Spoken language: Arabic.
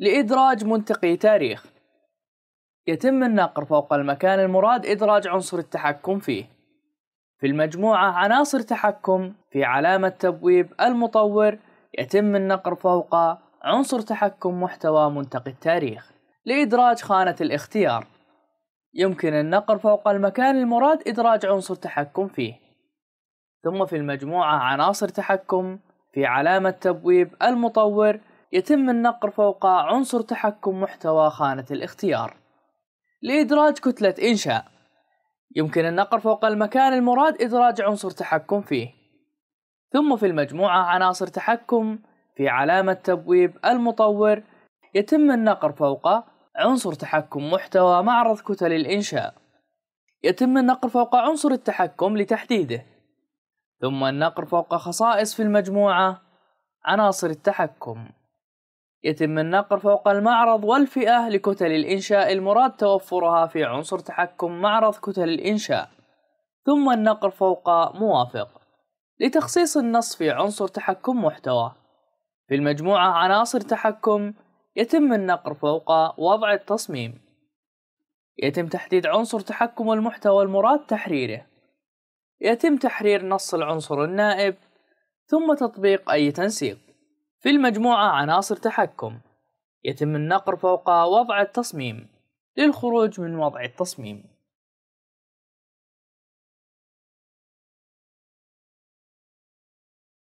لإدراج منتقي تاريخ يتم النقر فوق المكان المراد إدراج عنصر التحكم فيه في المجموعة عناصر تحكم في علامة تبويب المطور يتم النقر فوق عنصر تحكم محتوى منتقي التاريخ لإدراج خانة الاختيار يمكن النقر فوق المكان المراد إدراج عنصر تحكم فيه ثم في المجموعة عناصر تحكم في علامة تبويب المطور يتم النقر فوق عنصر تحكم محتوى خانة الاختيار لإدراج كتلة إنشاء يمكن النقر فوق المكان المراد إدراج عنصر تحكم فيه ثم في المجموعة عناصر تحكم في علامة تبويب المطور يتم النقر فوق عنصر تحكم محتوى معرض كتل الإنشاء يتم النقر فوق عنصر التحكم لتحديده ثم النقر فوق خصائص في المجموعة عناصر التحكم يتم النقر فوق المعرض والفئة لكتل الإنشاء المراد توفرها في عنصر تحكم معرض كتل الإنشاء ثم النقر فوق موافق لتخصيص النص في عنصر تحكم محتوى في المجموعة عناصر تحكم يتم النقر فوق وضع التصميم يتم تحديد عنصر تحكم المحتوى المراد تحريره يتم تحرير نص العنصر النائب ثم تطبيق أي تنسيق في المجموعة عناصر تحكم يتم النقر فوق وضع التصميم للخروج من وضع التصميم